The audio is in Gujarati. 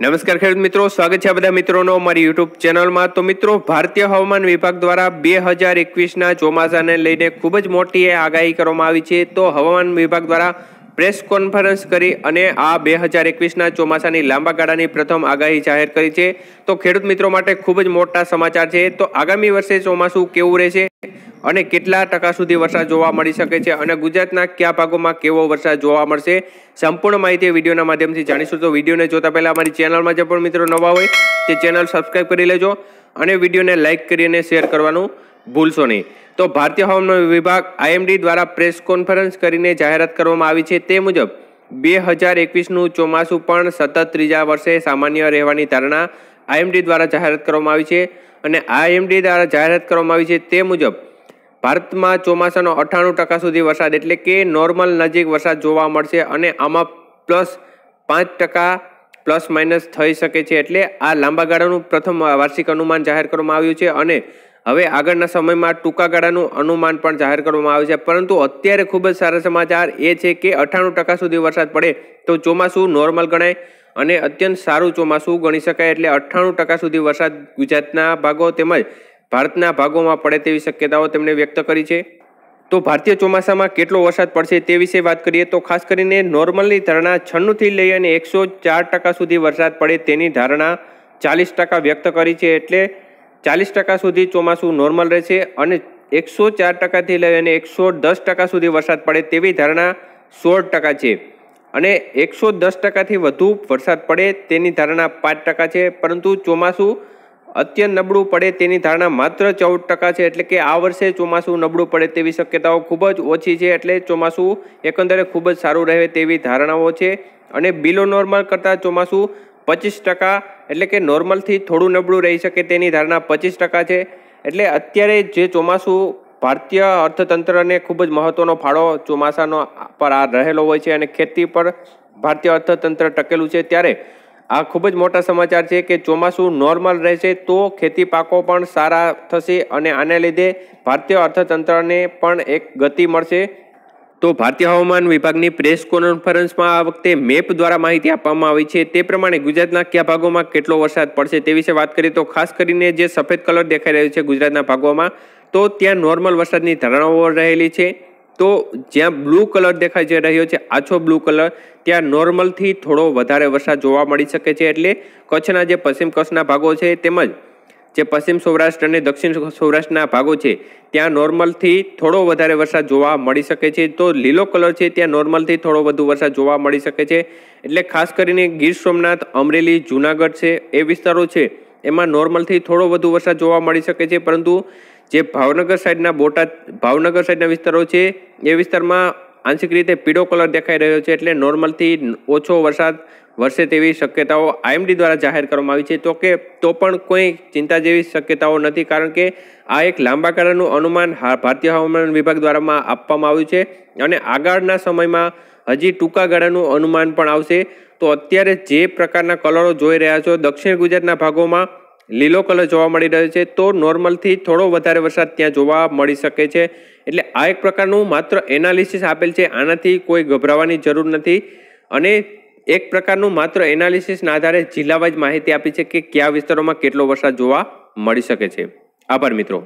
નમસ્કાર ખેડૂત મિત્રો સ્વાગત છે બધા મિત્રોનો અમારી યુટ્યુબ ચેનલમાં તો મિત્રો ભારતીય હવામાન વિભાગ દ્વારા બે હજાર એકવીસના ચોમાસાને લઈને ખૂબ જ મોટી આગાહી કરવામાં આવી છે તો હવામાન વિભાગ દ્વારા પ્રેસ કોન્ફરન્સ કરી અને આ બે હજાર એકવીસના ચોમાસાની લાંબા ગાળાની પ્રથમ આગાહી જાહેર કરી છે તો ખેડૂત મિત્રો માટે ખૂબ જ મોટા સમાચાર છે તો આગામી વર્ષે ચોમાસું કેવું રહેશે અને કેટલા ટકા સુધી વરસાદ જોવા મળી શકે છે અને ગુજરાતના કયા ભાગોમાં કેવો વરસાદ જોવા મળશે સંપૂર્ણ માહિતી વિડીયોના માધ્યમથી જાણીશું તો વિડીયોને જોતા પહેલાં અમારી ચેનલમાં જે પણ મિત્રો નવા હોય તે ચેનલ સબસ્ક્રાઈબ કરી લેજો અને વિડીયોને લાઇક કરી અને શેર કરવાનું ભૂલશો નહીં તો ભારતીય હવામાન વિભાગ આઈએમડી દ્વારા પ્રેસ કોન્ફરન્સ કરીને જાહેરાત કરવામાં આવી છે તે મુજબ બે હજાર એકવીસનું ચોમાસું પણ સતત ત્રીજા વર્ષે સામાન્ય રહેવાની ધારણા આઈએમડી દ્વારા જાહેરાત કરવામાં આવી છે અને આઈએમડી દ્વારા જાહેરાત કરવામાં આવી છે તે મુજબ ભારતમાં ચોમાસાનો અઠ્ઠાણું ટકા સુધી વરસાદ એટલે કે નોર્મલ નજીક વરસાદ જોવા મળશે અને આમાં પ્લસ પાંચ ટકા પ્લસ માઇનસ થઈ શકે છે એટલે આ લાંબા ગાળાનું પ્રથમ વાર્ષિક અનુમાન જાહેર કરવામાં આવ્યું છે અને હવે આગળના સમયમાં ટૂંકા ગાળાનું અનુમાન પણ જાહેર કરવામાં આવે છે પરંતુ અત્યારે ખૂબ જ સારા સમાચાર એ છે કે અઠ્ઠાણું ટકા સુધી વરસાદ પડે તો ચોમાસું નોર્મલ ગણાય અને અત્યંત સારું ચોમાસું ગણી શકાય એટલે અઠ્ઠાણું ટકા સુધી વરસાદ ગુજરાતના ભાગો તેમજ ભારતના ભાગોમાં પડે તેવી શક્યતાઓ તેમણે વ્યક્ત કરી છે તો ભારતીય ચોમાસામાં કેટલો વરસાદ પડશે તે વિશે વાત કરીએ તો ખાસ કરીને નોર્મલની ધારણા છન્નુંથી લઈ અને એકસો ચાર ટકા સુધી વરસાદ પડે તેની ધારણા ચાલીસ ટકા વ્યક્ત કરી છે એટલે ચાલીસ ટકા સુધી ચોમાસું નોર્મલ રહેશે અને એકસો ચાર ટકાથી લઈ અને એકસો દસ ટકા સુધી વરસાદ પડે તેવી ધારણા સોળ ટકા છે અને એકસો દસ ટકાથી વધુ વરસાદ પડે તેની ધારણા પાંચ ટકા છે પરંતુ ચોમાસું અત્યંત નબળું પડે તેની ધારણા માત્ર ચૌદ ટકા છે એટલે કે આ વર્ષે ચોમાસું નબળું પડે તેવી શક્યતાઓ ખૂબ જ ઓછી છે એટલે ચોમાસું એકંદરે ખૂબ જ સારું રહે તેવી ધારણાઓ છે અને બિલો નોર્મલ કરતાં ચોમાસું પચીસ ટકા એટલે કે નોર્મલથી થોડું નબળું રહી શકે તેની ધારણા પચીસ ટકા છે એટલે અત્યારે જે ચોમાસું ભારતીય અર્થતંત્રને ખૂબ જ મહત્ત્વનો ફાળો ચોમાસાનો પર આ રહેલો હોય છે અને ખેતી પર ભારતીય અર્થતંત્ર ટકેલું છે ત્યારે આ ખૂબ જ મોટા સમાચાર છે કે ચોમાસું નોર્મલ રહેશે તો ખેતી પાકો પણ સારા થશે અને આને લીધે ભારતીય અર્થતંત્રને પણ એક ગતિ મળશે તો ભારતીય હવામાન વિભાગની પ્રેસ કોન્ફરન્સમાં આ વખતે મેપ દ્વારા માહિતી આપવામાં આવી છે તે પ્રમાણે ગુજરાતના કયા ભાગોમાં કેટલો વરસાદ પડશે તે વિશે વાત કરીએ તો ખાસ કરીને જે સફેદ કલર દેખાઈ રહ્યો છે ગુજરાતના ભાગોમાં તો ત્યાં નોર્મલ વરસાદની ધારણાઓ રહેલી છે તો જ્યાં બ્લુ કલર દેખાઈ જઈ રહ્યો છે આછો બ્લુ કલર ત્યાં નોર્મલથી થોડો વધારે વરસાદ જોવા મળી શકે છે એટલે કચ્છના જે પશ્ચિમ કચ્છના ભાગો છે તેમજ જે પશ્ચિમ સૌરાષ્ટ્ર અને દક્ષિણ સૌરાષ્ટ્રના ભાગો છે ત્યાં નોર્મલથી થોડો વધારે વરસાદ જોવા મળી શકે છે તો લીલો કલર છે ત્યાં નોર્મલથી થોડો વધુ વરસાદ જોવા મળી શકે છે એટલે ખાસ કરીને ગીર સોમનાથ અમરેલી જૂનાગઢ છે એ વિસ્તારો છે એમાં નોર્મલથી થોડો વધુ વરસાદ જોવા મળી શકે છે પરંતુ જે ભાવનગર સાઈડના બોટાદ ભાવનગર સાઈડના વિસ્તારો છે એ વિસ્તારમાં આંશિક રીતે પીળો કલર દેખાઈ રહ્યો છે એટલે નોર્મલથી ઓછો વરસાદ વરસે તેવી શક્યતાઓ આઈએમડી દ્વારા જાહેર કરવામાં આવી છે તો કે તો પણ કોઈ ચિંતા જેવી શક્યતાઓ નથી કારણ કે આ એક લાંબા ગાળાનું અનુમાન ભારતીય હવામાન વિભાગ દ્વારા આપવામાં આવ્યું છે અને આગળના સમયમાં હજી ટૂંકા ગાળાનું અનુમાન પણ આવશે તો અત્યારે જે પ્રકારના કલરો જોઈ રહ્યા છો દક્ષિણ ગુજરાતના ભાગોમાં લીલો કલર જોવા મળી રહ્યો છે તો નોર્મલથી થોડો વધારે વરસાદ ત્યાં જોવા મળી શકે છે એટલે આ એક પ્રકારનું માત્ર એનાલિસિસ આપેલ છે આનાથી કોઈ ગભરાવાની જરૂર નથી અને એક પ્રકારનું માત્ર એનાલિસિસના આધારે જિલ્લાવાઇઝ માહિતી આપી છે કે કયા વિસ્તારોમાં કેટલો વરસાદ જોવા મળી શકે છે આભાર મિત્રો